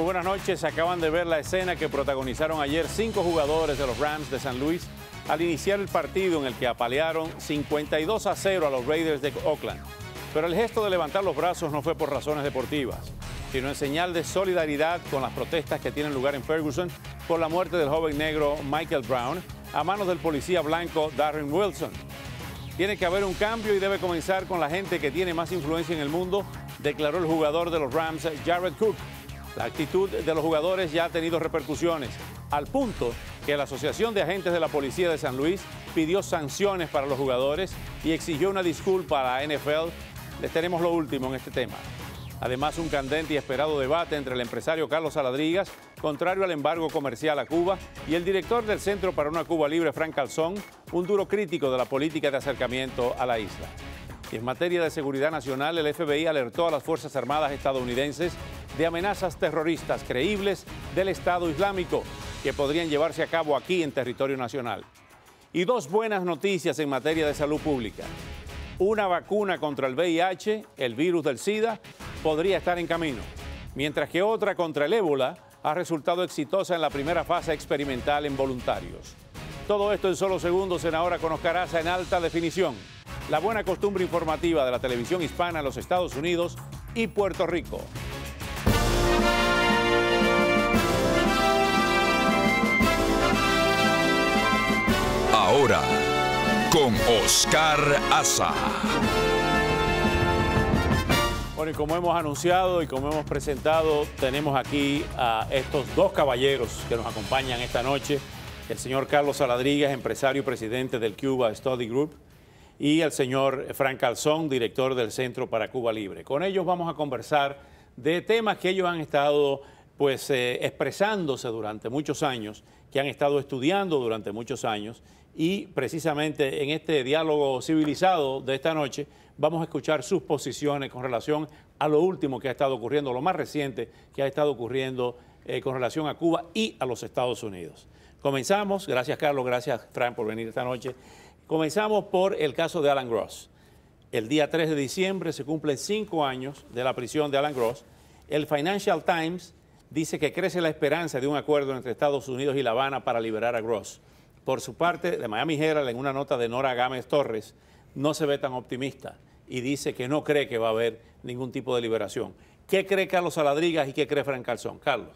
buenas noches, acaban de ver la escena que protagonizaron ayer cinco jugadores de los Rams de San Luis al iniciar el partido en el que apalearon 52 a 0 a los Raiders de Oakland. Pero el gesto de levantar los brazos no fue por razones deportivas, sino en señal de solidaridad con las protestas que tienen lugar en Ferguson por la muerte del joven negro Michael Brown a manos del policía blanco Darren Wilson. Tiene que haber un cambio y debe comenzar con la gente que tiene más influencia en el mundo, declaró el jugador de los Rams Jared Cook la actitud de los jugadores ya ha tenido repercusiones, al punto que la Asociación de Agentes de la Policía de San Luis pidió sanciones para los jugadores y exigió una disculpa a la NFL. Les tenemos lo último en este tema. Además, un candente y esperado debate entre el empresario Carlos Saladrigas, contrario al embargo comercial a Cuba, y el director del Centro para una Cuba Libre, Frank Calzón, un duro crítico de la política de acercamiento a la isla. Y en materia de seguridad nacional, el FBI alertó a las Fuerzas Armadas estadounidenses de amenazas terroristas creíbles del Estado Islámico que podrían llevarse a cabo aquí en territorio nacional. Y dos buenas noticias en materia de salud pública. Una vacuna contra el VIH, el virus del SIDA, podría estar en camino, mientras que otra contra el ébola ha resultado exitosa en la primera fase experimental en voluntarios. Todo esto en solo segundos en Ahora con Oscar en alta definición. La buena costumbre informativa de la televisión hispana en los Estados Unidos y Puerto Rico. con Oscar Asa. Bueno, y como hemos anunciado y como hemos presentado, tenemos aquí a estos dos caballeros que nos acompañan esta noche. El señor Carlos Saladríguez, empresario y presidente del Cuba Study Group, y el señor Frank Calzón, director del Centro para Cuba Libre. Con ellos vamos a conversar de temas que ellos han estado pues eh, expresándose durante muchos años, que han estado estudiando durante muchos años y precisamente en este diálogo civilizado de esta noche vamos a escuchar sus posiciones con relación a lo último que ha estado ocurriendo, lo más reciente que ha estado ocurriendo eh, con relación a Cuba y a los Estados Unidos. Comenzamos, gracias Carlos, gracias Fran por venir esta noche. Comenzamos por el caso de Alan Gross. El día 3 de diciembre se cumplen cinco años de la prisión de Alan Gross. El Financial Times dice que crece la esperanza de un acuerdo entre Estados Unidos y La Habana para liberar a Gross. Por su parte, de Miami Herald, en una nota de Nora Gámez Torres, no se ve tan optimista y dice que no cree que va a haber ningún tipo de liberación. ¿Qué cree Carlos Saladrigas y qué cree Frank Calzón? Carlos.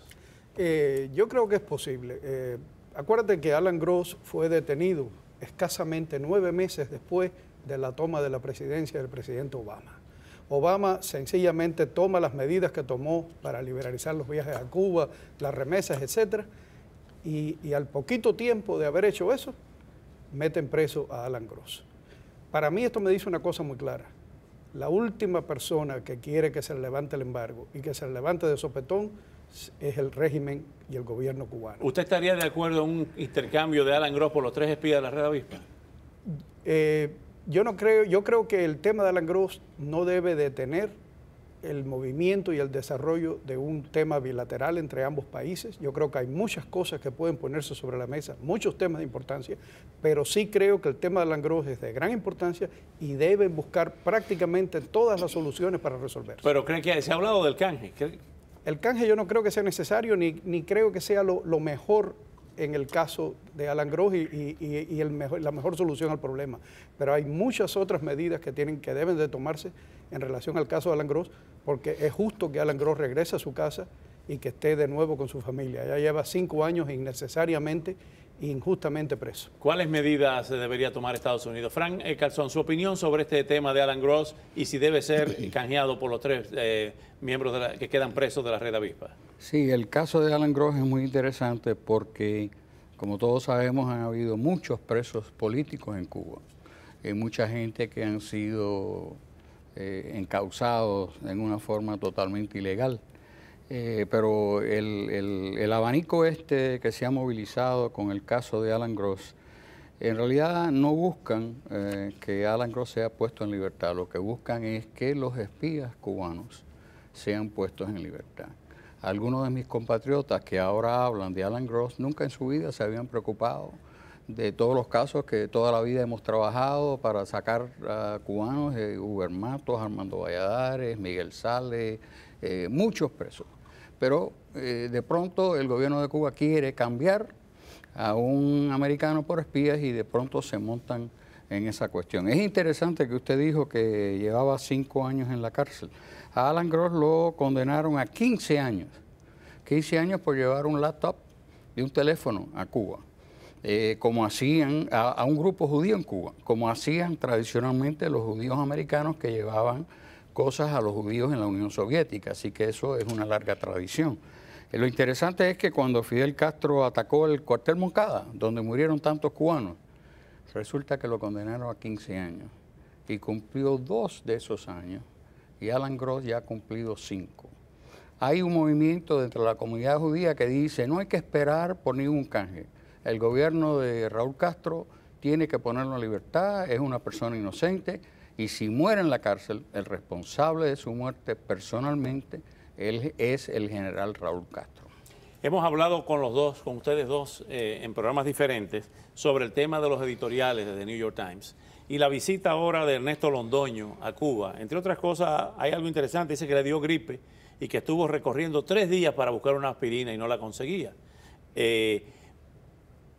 Eh, yo creo que es posible. Eh, acuérdate que Alan Gross fue detenido escasamente nueve meses después de la toma de la presidencia del presidente Obama. Obama sencillamente toma las medidas que tomó para liberalizar los viajes a Cuba, las remesas, etcétera, y, al poquito tiempo de haber hecho eso, meten preso a Alan Gross. Para mí esto me dice una cosa muy clara. La última persona que quiere que se levante el embargo y que se levante de sopetón es el régimen y el gobierno cubano. ¿Usted estaría de acuerdo en un intercambio de Alan Gross por los tres espías de la Red Avispa? Eh, yo no creo, yo creo que el tema de Alan Gross no debe detener el movimiento y el desarrollo de un tema bilateral entre ambos países. Yo creo que hay muchas cosas que pueden ponerse sobre la mesa, muchos temas de importancia, pero sí creo que el tema de Langros es de gran importancia y deben buscar prácticamente todas las soluciones para resolverse. Pero creen que se ha hablado del canje. El canje yo no creo que sea necesario ni, creo que sea lo, lo mejor en el caso de Alan Gross y, la mejor solución al problema. Pero hay muchas otras medidas que, tienen, que deben de tomarse en relación al caso de Alan Gross, porque es justo que Alan Gross regrese a su casa y que esté de nuevo con su familia. Ya lleva cinco años innecesariamente e injustamente preso. ¿Cuáles medidas se debería tomar Estados Unidos? Frank eh, Carlson, su opinión sobre este tema de Alan Gross y si debe ser canjeado por los tres eh, miembros de que quedan presos de la red Avispa. Sí, el caso de Alan Gross es muy interesante porque, como todos sabemos, han habido muchos presos políticos en Cuba. Hay mucha gente que han sido eh, en una forma totalmente ilegal. Eh, pero el, abanico este que se ha movilizado con el caso de Alan Gross, en realidad no buscan eh, que Alan Gross sea puesto en libertad, lo que buscan es que los espías cubanos sean puestos en libertad algunos de mis compatriotas que ahora hablan de Alan Gross nunca en su vida se habían preocupado de todos los casos que toda la vida hemos trabajado para sacar a cubanos, eh, Armando Valladares, Miguel Sales, eh, muchos presos. Pero eh, de pronto el gobierno de Cuba quiere cambiar a un americano por espías y de pronto se montan en esa cuestión. Es interesante que usted dijo que llevaba cinco años en la cárcel. A Alan Gross lo condenaron a 15 años, 15 años por llevar un laptop y un teléfono a Cuba, eh, como hacían a, un grupo judío en Cuba, como hacían tradicionalmente los judíos americanos que llevaban cosas a los judíos en la Unión Soviética, así que eso es una larga tradición. Eh, lo interesante es que cuando Fidel Castro atacó el cuartel Moncada, donde murieron tantos cubanos, resulta que lo condenaron a 15 años y cumplió dos de esos años y Alan Gross ya ha cumplido cinco. Hay un movimiento dentro de la comunidad judía que dice, no hay que esperar por ningún canje. El gobierno de Raúl Castro tiene que ponerlo en libertad, es una persona inocente y si muere en la cárcel, el responsable de su muerte personalmente él es el general Raúl Castro. Hemos hablado con los dos, con ustedes dos, eh, en programas diferentes sobre el tema de los editoriales de The New York Times y la visita ahora de Ernesto Londoño a Cuba. Entre otras cosas, hay algo interesante, dice que le dio gripe y que estuvo recorriendo tres días para buscar una aspirina y no la conseguía. Eh,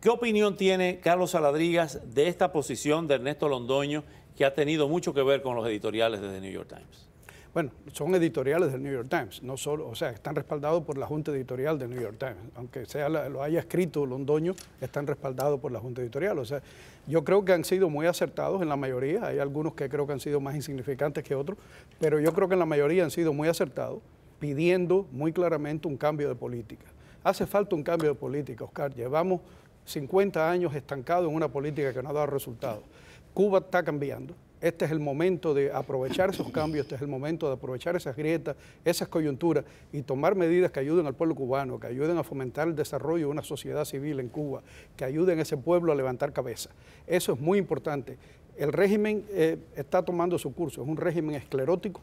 ¿Qué opinión tiene Carlos Saladrigas de esta posición de Ernesto Londoño que ha tenido mucho que ver con los editoriales de The New York Times? Bueno, son editoriales del New York Times, no solo, o sea, están respaldados por la Junta Editorial del New York Times. Aunque sea lo haya escrito Londoño, están respaldados por la Junta Editorial. O sea, yo creo que han sido muy acertados en la mayoría. Hay algunos que creo que han sido más insignificantes que otros, pero yo creo que en la mayoría han sido muy acertados, pidiendo muy claramente un cambio de política. Hace falta un cambio de política, Oscar. Llevamos 50 años estancados en una política que no ha dado resultados. Cuba está cambiando este es el momento de aprovechar esos cambios, este es el momento de aprovechar esas grietas, esas coyunturas y tomar medidas que ayuden al pueblo cubano, que ayuden a fomentar el desarrollo de una sociedad civil en Cuba, que ayuden a ese pueblo a levantar cabeza. Eso es muy importante. El régimen eh, está tomando su curso, es un régimen esclerótico,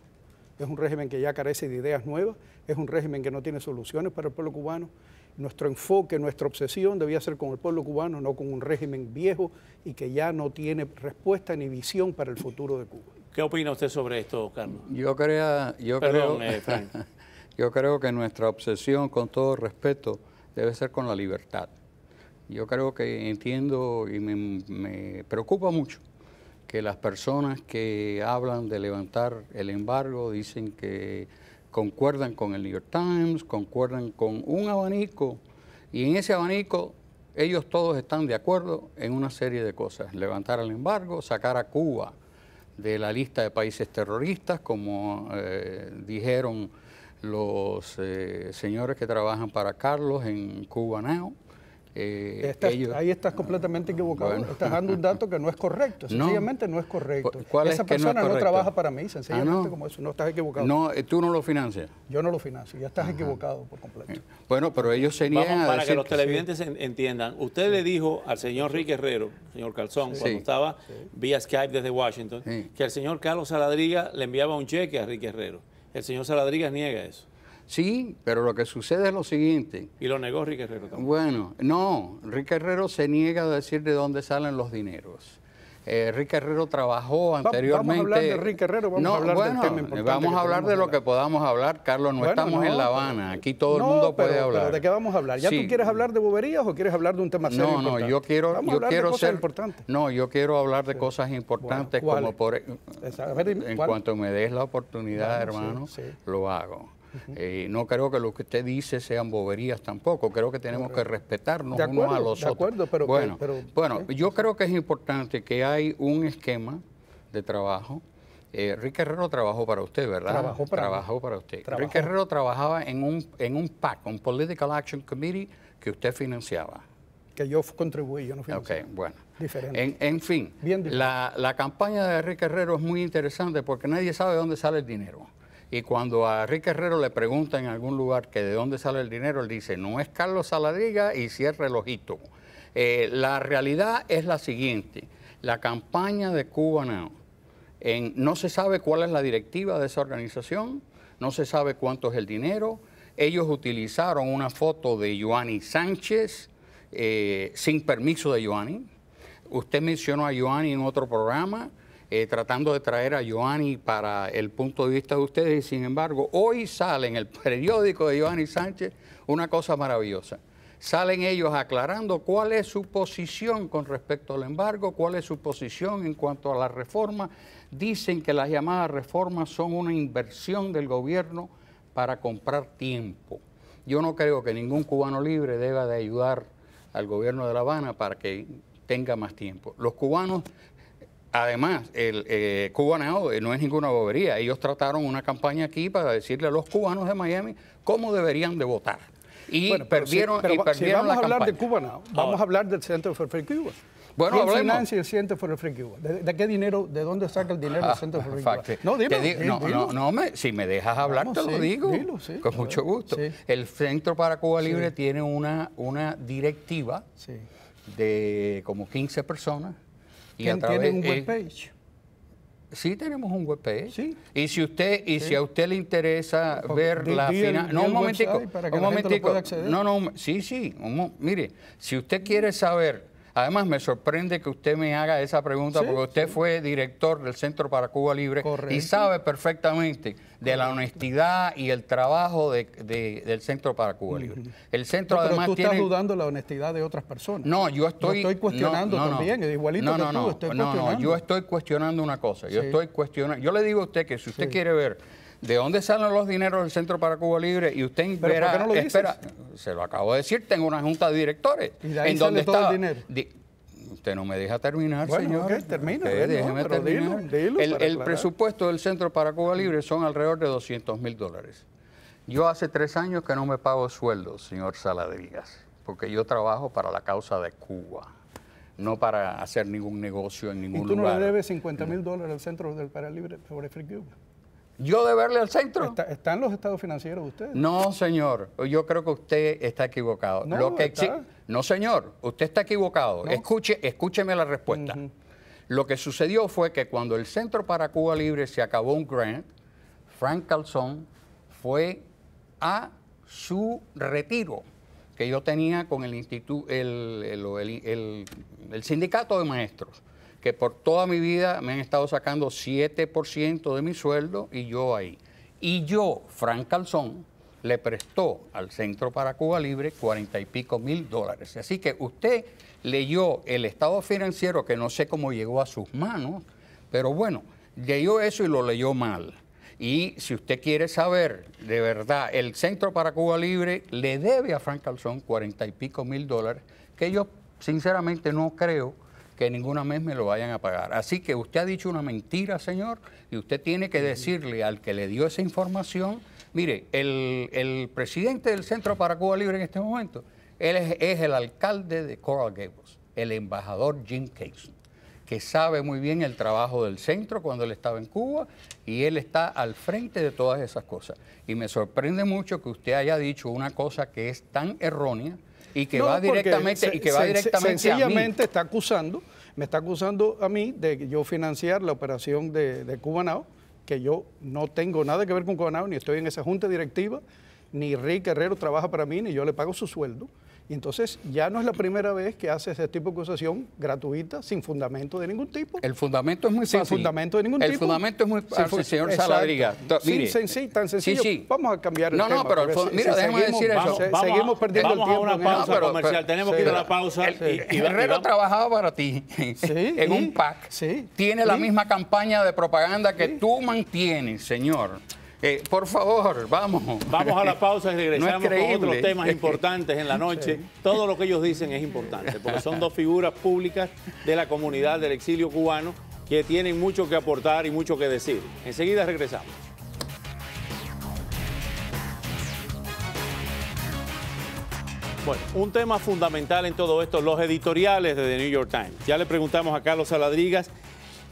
es un régimen que ya carece de ideas nuevas, es un régimen que no tiene soluciones para el pueblo cubano nuestro enfoque, nuestra obsesión debía ser con el pueblo cubano, no con un régimen viejo y que ya no tiene respuesta ni visión para el futuro de Cuba. ¿Qué opina usted sobre esto, Carlos? Yo, yo creo, eh, yo creo que nuestra obsesión, con todo respeto, debe ser con la libertad. Yo creo que entiendo y me preocupa mucho que las personas que hablan de levantar el embargo dicen que concuerdan con el New York Times, concuerdan con un abanico, y en ese abanico ellos todos están de acuerdo en una serie de cosas. Levantar el embargo, sacar a Cuba de la lista de países terroristas, como eh, dijeron los eh, señores que trabajan para Carlos en Cuba Now. Eh, ahí estás completamente equivocado. Estás dando un dato que no es correcto. Sencillamente no, es correcto. Esa persona no, trabaja para mí, sencillamente ah, como eso. No estás equivocado. No, eh, tú no lo financias. Yo no lo financio. Ya estás equivocado por completo. Eh, bueno, pero ellos se niegan Para que los televidentes entiendan, usted le dijo al señor Rick Herrero, señor Calzón, cuando estaba vía Skype desde Washington, que el señor Carlos Saladriga le enviaba un cheque a Rick Herrero. El señor Saladriga niega eso. Sí, pero lo que sucede es lo siguiente. ¿Y lo negó Rick Herrero también? Bueno, no, Rick Herrero se niega a decir de dónde salen los dineros. Eh, Rick Herrero trabajó anteriormente. Vamos a hablar de Rick Herrero, vamos a hablar Vamos a hablar de lo que podamos hablar, Carlos. No estamos en La Habana, aquí todo el mundo puede hablar. ¿De qué vamos a hablar? ¿Ya tú quieres hablar de boberías o quieres hablar de un tema serio? No, no, yo quiero, yo quiero de cosas ser. Importantes. No, yo quiero hablar de cosas importantes, como por. en cuanto me des la oportunidad, hermano, lo hago. Eh, no creo que lo que usted dice sean boberías tampoco. Creo que tenemos que respetarnos unos a los de otros. pero, bueno, bueno yo creo que es importante que hay un esquema de trabajo. Eh, Rick Herrero trabajó para usted, ¿verdad? Trabajó para, usted. Rick Herrero trabajaba en un, en un PAC, un Political Action Committee, que usted financiaba. Que yo contribuí, yo no financié... Ok, bueno. Diferente. En, fin, Bien La, la campaña de Rick Herrero es muy interesante porque nadie sabe de dónde sale el dinero. Y cuando a Rick Herrero le pregunta en algún lugar que de dónde sale el dinero, él dice, no es Carlos Saladriga y cierre el ojito. Eh, la realidad es la siguiente, la campaña de Cuba Now, no se sabe cuál es la directiva de esa organización, no se sabe cuánto es el dinero, ellos utilizaron una foto de Joanny Sánchez eh, sin permiso de Joanny, usted mencionó a Joanny en otro programa, eh, tratando de traer a Joanny para el punto de vista de ustedes y sin embargo hoy sale en el periódico de Giovanni Sánchez una cosa maravillosa. Salen ellos aclarando cuál es su posición con respecto al embargo, cuál es su posición en cuanto a la reforma. Dicen que las llamadas reformas son una inversión del gobierno para comprar tiempo. Yo no creo que ningún cubano libre deba de ayudar al gobierno de La Habana para que tenga más tiempo. Los cubanos Además, el eh, eh, no es ninguna bobería. Ellos trataron una campaña aquí para decirle a los cubanos de Miami cómo deberían de votar. Y perdieron, vamos a hablar de vamos a hablar del Centro for Free Cuba. Bueno, financia el Centro for Free Cuba? ¿De, qué dinero, de dónde saca el dinero el Centro for Free Cuba? si me dejas hablar te lo digo, con mucho gusto. El Centro para Cuba Libre tiene una, una directiva de como 15 personas ¿Quién tiene un webpage? page? sí, tenemos un webpage. Sí. Y si usted y si a usted le interesa ver la final no un momentico, un momentico. No, no, sí, sí, mire, si usted quiere saber Además, me sorprende que usted me haga esa pregunta porque usted fue director del Centro para Cuba Libre y sabe perfectamente de la honestidad y el trabajo del Centro para Cuba Libre. El centro pero además tú estás tiene... dudando la honestidad de otras personas. No, yo estoy... Yo estoy cuestionando no, no, también, igualito que tú, estoy No, yo estoy cuestionando una cosa. Yo estoy cuestionando... Yo le digo a usted que si usted quiere ver de dónde salen los dineros del Centro para Cuba Libre y usted verá, no espera, se lo acabo de decir, tengo una junta de directores en dónde está dinero? Usted no me deja terminar, señor. Termine. déjeme terminar. el, presupuesto del Centro para Cuba Libre son alrededor de 200 mil dólares. Yo hace tres años que no me pago sueldo, señor Saladrigas, porque yo trabajo para la causa de Cuba no para hacer ningún negocio en ningún lugar. ¿Y tú no le debes 50 mil dólares al Centro del Paralibre sobre Free Cuba? ¿Yo verle al centro? ¿Están los estados financieros ustedes? No, señor. Yo creo que usted está equivocado. No, no señor. Usted está equivocado. Escuche, escúcheme la respuesta. Lo que sucedió fue que cuando el Centro para Cuba Libre se acabó un grant, Frank Calzón fue a su retiro que yo tenía con el, el sindicato de maestros que por toda mi vida me han estado sacando 7% de mi sueldo y yo ahí. Y yo, Frank Calzón, le prestó al Centro para Cuba Libre cuarenta y pico mil dólares. Así que usted leyó el estado financiero que no sé cómo llegó a sus manos, pero bueno, leyó eso y lo leyó mal. Y si usted quiere saber, de verdad, el Centro para Cuba Libre le debe a Frank Calzón cuarenta y pico mil dólares, que yo sinceramente no creo que ninguna mes me lo vayan a pagar. Así que usted ha dicho una mentira, señor, y usted tiene que decirle al que le dio esa información, mire, el, presidente del Centro para Cuba Libre en este momento, él es, el alcalde de Coral Gables, el embajador Jim Cason, que sabe muy bien el trabajo del centro cuando él estaba en Cuba y él está al frente de todas esas cosas. Y me sorprende mucho que usted haya dicho una cosa que es tan errónea, y que va directamente y que va directamente sencillamente está acusando, me está acusando a mí de yo financiar la operación de, de Cubanao, que yo no tengo nada que ver con Cubanao, ni estoy en esa junta directiva, ni Rick Herrero trabaja para mí, ni yo le pago su sueldo. Y entonces ya no es la primera vez que hace ese tipo de acusación gratuita, sin fundamento de ningún tipo. El fundamento es muy sencillo. Sin fundamento de ningún tipo. El fundamento es muy fácil, señor Saladriga. tan sencillo. Vamos a cambiar el no, tema. No, pero mira, decir eso. seguimos perdiendo el tiempo. Vamos a una pausa comercial. Tenemos que ir a la pausa. y, y, para ti en un PAC. Tiene la misma campaña de propaganda que tú mantienes, señor. Eh, por favor, vamos. Vamos a la pausa y regresamos con otros temas importantes en la noche. Todo lo que ellos dicen es importante, porque son dos figuras públicas de la comunidad del exilio cubano que tienen mucho que aportar y mucho que decir. Enseguida regresamos. Bueno, un tema fundamental en todo esto, los editoriales de The New York Times. Ya le preguntamos a Carlos Saladrigas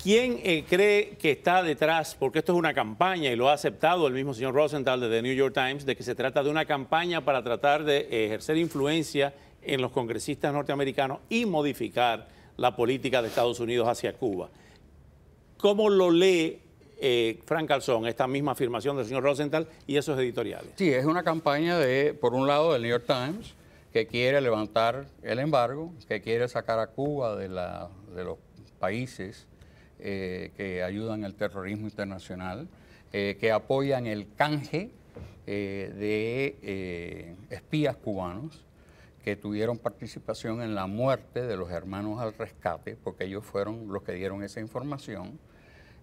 ¿Quién eh, cree que está detrás? Porque esto es una campaña y lo ha aceptado el mismo señor Rosenthal de The New York Times, de que se trata de una campaña para tratar de eh, ejercer influencia en los congresistas norteamericanos y modificar la política de Estados Unidos hacia Cuba. ¿Cómo lo lee eh, Frank Carlson esta misma afirmación del señor Rosenthal y esos editoriales? Sí, es una campaña de, por un lado, del New York Times, que quiere levantar el embargo, que quiere sacar a Cuba de los países eh, que ayudan al terrorismo internacional, eh, que apoyan el canje eh, de espías cubanos que tuvieron participación en la muerte de los hermanos al rescate, porque ellos fueron los que dieron esa información.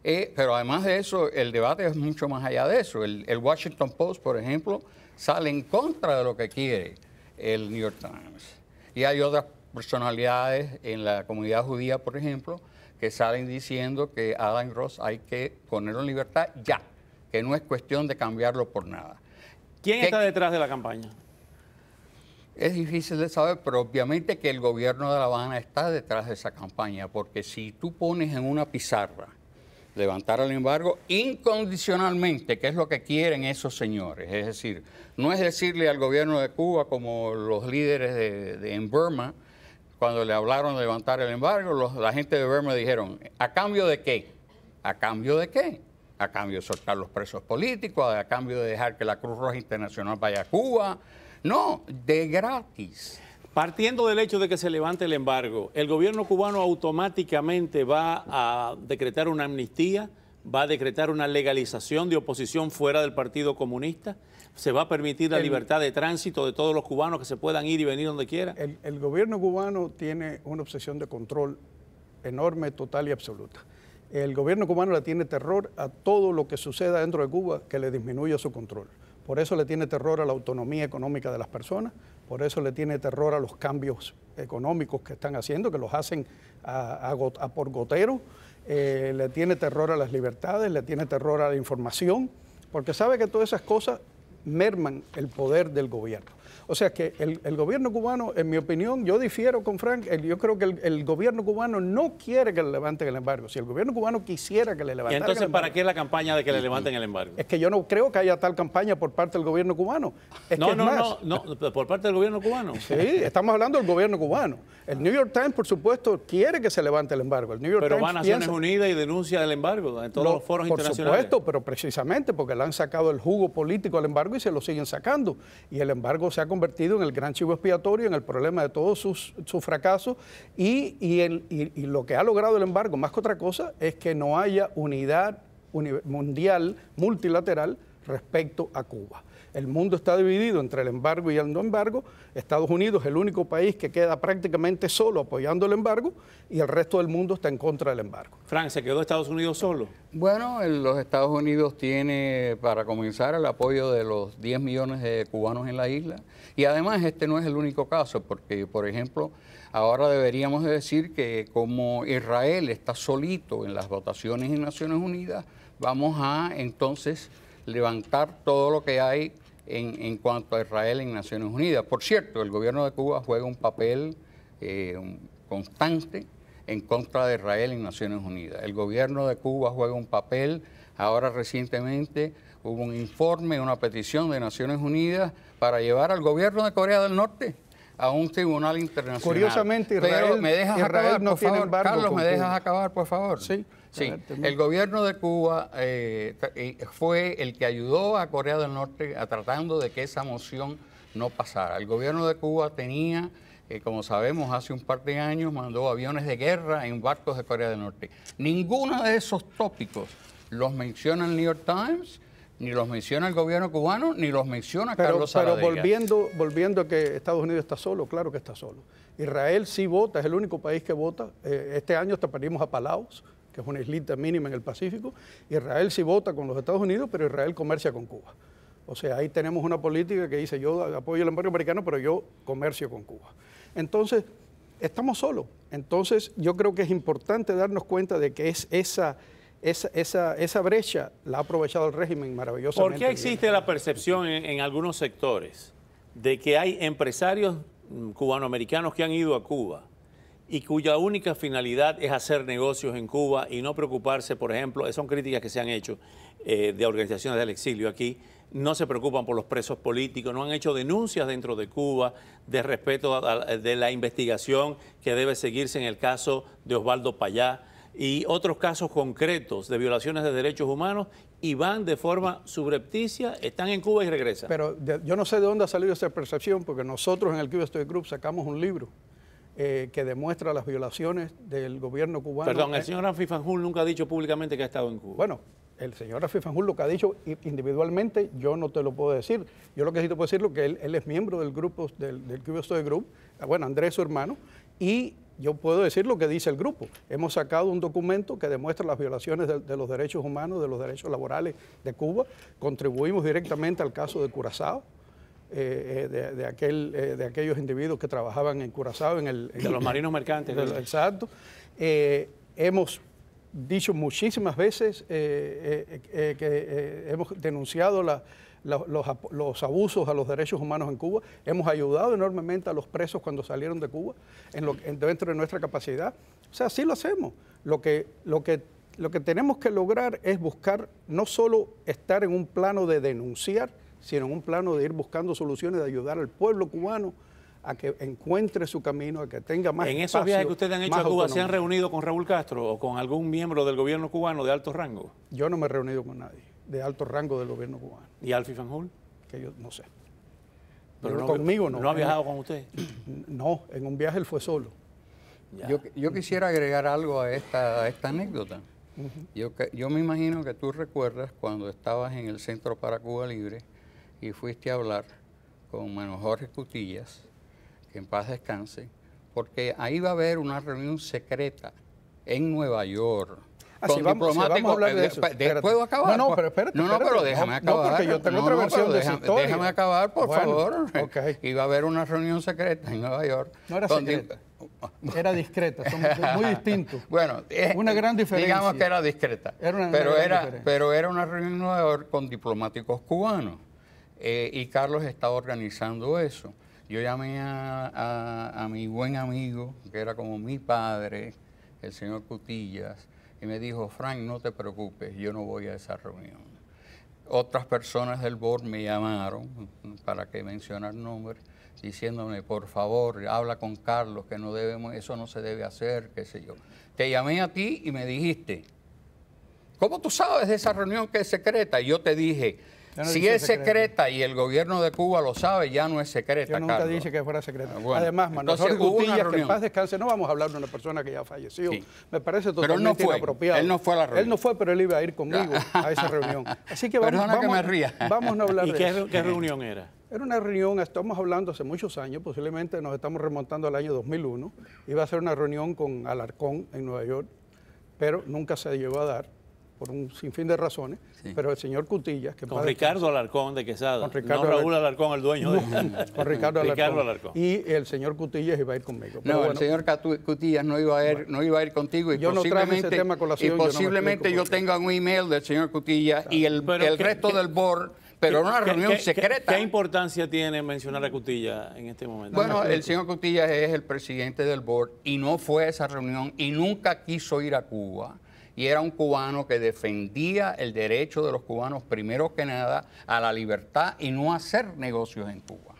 pero además de eso, el debate es mucho más allá de eso. el, Washington Post, por ejemplo, sale en contra de lo que quiere el New York Times. Y hay otras personalidades en la comunidad judía, por ejemplo, que salen diciendo que Adam Ross hay que ponerlo en libertad ya, que no es cuestión de cambiarlo por nada. ¿Quién está detrás de la campaña? Es difícil de saber, pero obviamente que el gobierno de La Habana está detrás de esa campaña, porque si tú pones en una pizarra levantar el embargo incondicionalmente, que es lo que quieren esos señores. Es decir, no es decirle al gobierno de Cuba como los líderes de, de en Burma, cuando le hablaron de levantar el embargo, la gente de verme dijeron, ¿a cambio de qué? ¿A cambio de qué? A cambio de soltar los presos políticos, a cambio de dejar que la Cruz Roja Internacional vaya a Cuba. No, de gratis. Partiendo del hecho de que se levante el embargo, ¿el gobierno cubano automáticamente va a decretar una amnistía? ¿Va a decretar una legalización de oposición fuera del Partido Comunista? se va a permitir la libertad de tránsito de todos los cubanos que se puedan ir y venir donde quieran. El, gobierno cubano tiene una obsesión de control enorme, total y absoluta. El gobierno cubano le tiene terror a todo lo que suceda dentro de Cuba que le disminuya su control. Por eso le tiene terror a la autonomía económica de las personas, por eso le tiene terror a los cambios económicos que están haciendo, que los hacen a, por gotero, eh, le tiene terror a las libertades, le tiene terror a la información, porque sabe que todas esas cosas merman el poder del gobierno. O sea que el, gobierno cubano, en mi opinión, yo difiero con Frank, yo creo que el, gobierno cubano no quiere que le levanten el embargo. Si el gobierno cubano quisiera que le levanten el embargo. entonces para qué la campaña de que le levanten el embargo? Es que yo no creo que haya tal campaña por parte del gobierno cubano. no, no, no, por parte del gobierno cubano. Sí, estamos hablando del gobierno cubano. El New York Times, por supuesto, quiere que se levante el embargo. El New pero Times a Naciones Unidas y denuncia el embargo en todos los foros internacionales. Por supuesto, pero precisamente porque le han sacado el jugo político al embargo y se lo siguen sacando. Y el embargo se ha convertido convertido en el gran chivo expiatorio, en el problema de todos sus, sus fracasos y, y, y lo que ha logrado el embargo, más que otra cosa, es que no haya unidad mundial, multilateral, respecto a Cuba el mundo está dividido entre el embargo y el no embargo. Estados Unidos es el único país que queda prácticamente solo apoyando el embargo y el resto del mundo está en contra del embargo. Fran, ¿se quedó Estados Unidos solo? Bueno, los Estados Unidos tiene, para comenzar, el apoyo de los 10 millones de cubanos en la isla. Y además este no es el único caso, porque, por ejemplo, ahora deberíamos decir que como Israel está solito en las votaciones en Naciones Unidas, vamos a entonces levantar todo lo que hay en, cuanto a Israel en Naciones Unidas. Por cierto, el gobierno de Cuba juega un papel eh, constante en contra de Israel en Naciones Unidas. El gobierno de Cuba juega un papel, ahora recientemente hubo un informe, una petición de Naciones Unidas para llevar al gobierno de Corea del Norte a un tribunal internacional. Curiosamente, Israel, Pero me dejas acabar, por favor. Carlos, ¿me dejas acabar, por favor? Sí. Sí, el gobierno de Cuba eh, eh, fue el que ayudó a Corea del Norte a tratando de que esa moción no pasara. El gobierno de Cuba tenía, eh, como sabemos, hace un par de años mandó aviones de guerra en barcos de Corea del Norte. Ninguno de esos tópicos los menciona el New York Times, ni los menciona el gobierno cubano, ni los menciona Carlos Carlos Pero volviendo, volviendo a que Estados Unidos está solo, claro que está solo. Israel sí vota, es el único país que vota. Eh, este año hasta perdimos a Palaos, que es una islita mínima en el Pacífico. Israel sí vota con los Estados Unidos, pero Israel comercia con Cuba. O sea, ahí tenemos una política que dice yo apoyo el embargo americano, pero yo comercio con Cuba. Entonces, estamos solos. Entonces, yo creo que es importante darnos cuenta de que es esa esa, esa, brecha la ha aprovechado el régimen maravillosamente. ¿Por qué existe la percepción en, algunos sectores de que hay empresarios mm, cubanoamericanos que han ido a Cuba y cuya única finalidad es hacer negocios en Cuba y no preocuparse, por ejemplo, son críticas que se han hecho eh, de organizaciones del exilio aquí, no se preocupan por los presos políticos, no han hecho denuncias dentro de Cuba de respeto de la investigación que debe seguirse en el caso de Osvaldo Payá y otros casos concretos de violaciones de derechos humanos y van de forma subrepticia, están en Cuba y regresan. Pero yo no sé de dónde ha salido esa percepción, porque nosotros en el Cuba Study Group sacamos un libro eh, que demuestra las violaciones del gobierno cubano. Perdón, el señor Rafi nunca ha dicho públicamente que ha estado en Cuba. Bueno, el señor Rafi lo que ha dicho individualmente, yo no te lo puedo decir. Yo lo que sí te puedo decir es que él, es miembro del grupo, del, del Cuba Study Group, ah, bueno, Andrés, su hermano, y yo puedo decir lo que dice el grupo. Hemos sacado un documento que demuestra las violaciones de, los derechos humanos, de los derechos laborales de Cuba. Contribuimos directamente al caso de Curazao, eh, eh, de, aquel, eh, de aquellos individuos que trabajaban en Curazao, en el... de los marinos mercantes. exacto. hemos dicho muchísimas veces que hemos denunciado la los, abusos a los derechos humanos en Cuba, hemos ayudado enormemente a los presos cuando salieron de Cuba, en lo, dentro de nuestra capacidad. O sea, sí lo hacemos. Lo que, lo, que, lo que tenemos que lograr es buscar no solo estar en un plano de denunciar, sino en un plano de ir buscando soluciones, de ayudar al pueblo cubano a que encuentre su camino, a que tenga más. En esos viajes que ustedes han hecho a Cuba, ¿se han reunido con Raúl Castro o con algún miembro del gobierno cubano de alto rango? Yo no me he reunido con nadie de alto rango del gobierno cubano. ¿Y Alfie Fanjul? Que yo no sé. Pero conmigo no. ¿No ha viajado con usted? No, en un viaje él fue solo. Yo, quisiera agregar algo a esta, esta anécdota. yo, me imagino que tú recuerdas cuando estabas en el Centro para Cuba Libre y fuiste a hablar con Manuel Jorge Cutillas, que en paz descanse, porque ahí va a haber una reunión secreta en Nueva York Así ah, vamos, eh, ¿Puedo acabar? No, no, pues. pero espérate. No, no, pero déjame acabar. No, porque yo tengo otra versión de Déjame acabar, por favor. Okay. Iba a haber una reunión secreta en Nueva York. No era secreta. Era discreta, son muy distintos. bueno, eh, una gran diferencia. Digamos que era discreta. pero, era, pero era una reunión en Nueva York con diplomáticos cubanos. Eh, y Carlos estaba organizando eso. Yo llamé a mi buen amigo, que era como mi padre, el señor Cutillas, y me dijo, Frank, no te preocupes, yo no voy a esa reunión. Otras personas del board me llamaron, para que mencionar nombres, diciéndome, por favor, habla con Carlos, que no debemos, eso no se debe hacer, qué sé yo. Te llamé a ti y me dijiste, ¿cómo tú sabes de esa reunión que es secreta? Y yo te dije, si es secreta. y el gobierno de Cuba lo sabe, ya no es secreta. Yo nunca que fuera secreta. Ah, Además, Manuel que en paz descanse, no vamos a hablar de una persona que ya falleció. Me parece totalmente apropiado. Él no fue a la reunión. Él no fue, pero él iba a ir conmigo a esa reunión. Así que vamos, a hablar ¿Y de qué, qué reunión era? Era una reunión, estamos hablando hace muchos años, posiblemente nos estamos remontando al año 2001. Iba a ser una reunión con Alarcón en Nueva York, pero nunca se llegó a dar por un sinfín de razones, pero el señor Cutillas... Que con Ricardo Alarcón de Quesada, con no Raúl Alarcón, el dueño de... con Ricardo Alarcón, Y el señor Cutillas iba a ir conmigo. no, el señor Cutillas no iba a ir, no iba a ir contigo y posiblemente, posiblemente yo, tenga un email del señor Cutillas y el, resto del board pero una reunión secreta. ¿qué, importancia tiene mencionar a Cutilla en este momento? Bueno, el señor Cutillas es el presidente del board y no fue a esa reunión y nunca quiso ir a Cuba y era un cubano que defendía el derecho de los cubanos, primero que nada, a la libertad y no hacer negocios en Cuba.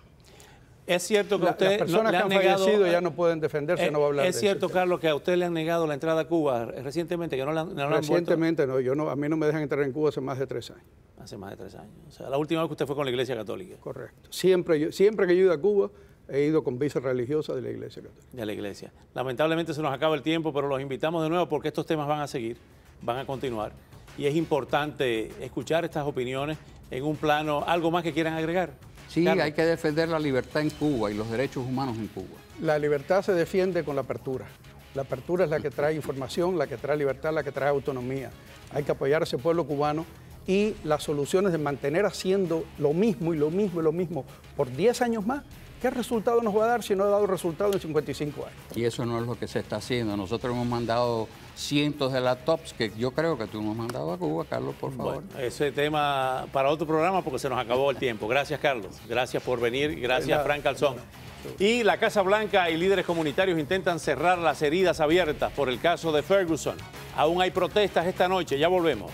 Es cierto que usted, las personas que han, negado, fallecido ya eh, no pueden defenderse, eh, no va a hablar. Es cierto, Carlos, que a usted le han negado la entrada a Cuba recientemente, que no la, no recientemente, no, yo no, a mí no me dejan entrar en Cuba hace más de tres años. Hace más de tres años. O sea, la última vez que usted fue con la Iglesia Católica. Correcto. Siempre, siempre que yo iba a Cuba, he ido con visa religiosa de la Iglesia Católica. De la Iglesia. Lamentablemente se nos acaba el tiempo, pero los invitamos de nuevo porque estos temas van a seguir, van a continuar. Y es importante escuchar estas opiniones en un plano. ¿Algo más que quieran agregar? Sí, hay que defender la libertad en Cuba y los derechos humanos en Cuba. La libertad se defiende con la apertura. La apertura es la que trae información, la que trae libertad, la que trae autonomía. Hay que apoyar a ese pueblo cubano y las soluciones de mantener haciendo lo mismo y lo mismo y lo mismo por 10 años más ¿Qué resultado nos va a dar si no ha dado resultado en 55 años? Y eso no es lo que se está haciendo. Nosotros hemos mandado cientos de laptops que yo creo que tú hemos mandado a Cuba, Carlos, por favor. ese tema para otro programa porque se nos acabó el tiempo. Gracias, Carlos. Gracias por venir. Gracias, Frank Calzón. Y la Casa Blanca y líderes comunitarios intentan cerrar las heridas abiertas por el caso de Ferguson. Aún hay protestas esta noche. Ya volvemos.